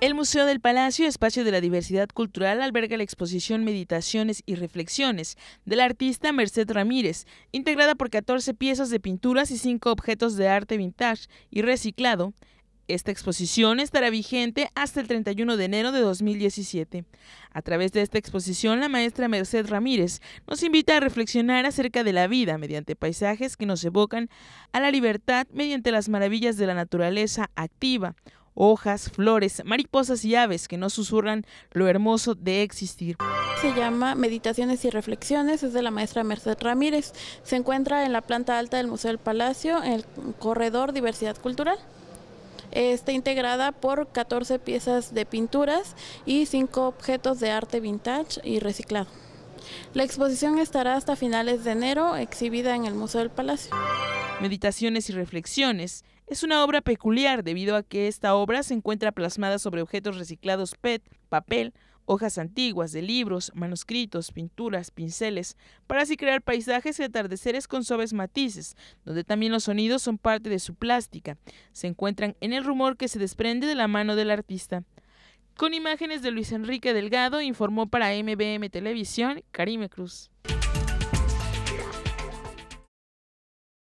El Museo del Palacio, espacio de la diversidad cultural, alberga la exposición Meditaciones y Reflexiones del artista Merced Ramírez, integrada por 14 piezas de pinturas y 5 objetos de arte vintage y reciclado. Esta exposición estará vigente hasta el 31 de enero de 2017. A través de esta exposición, la maestra Merced Ramírez nos invita a reflexionar acerca de la vida mediante paisajes que nos evocan a la libertad mediante las maravillas de la naturaleza activa hojas, flores, mariposas y aves que no susurran lo hermoso de existir. Se llama Meditaciones y Reflexiones, es de la maestra Merced Ramírez. Se encuentra en la planta alta del Museo del Palacio, en el corredor Diversidad Cultural. Está integrada por 14 piezas de pinturas y 5 objetos de arte vintage y reciclado. La exposición estará hasta finales de enero exhibida en el Museo del Palacio. Meditaciones y Reflexiones es una obra peculiar debido a que esta obra se encuentra plasmada sobre objetos reciclados PET, papel, hojas antiguas de libros, manuscritos, pinturas, pinceles, para así crear paisajes y atardeceres con suaves matices, donde también los sonidos son parte de su plástica. Se encuentran en el rumor que se desprende de la mano del artista. Con imágenes de Luis Enrique Delgado, informó para MBM Televisión Karime Cruz.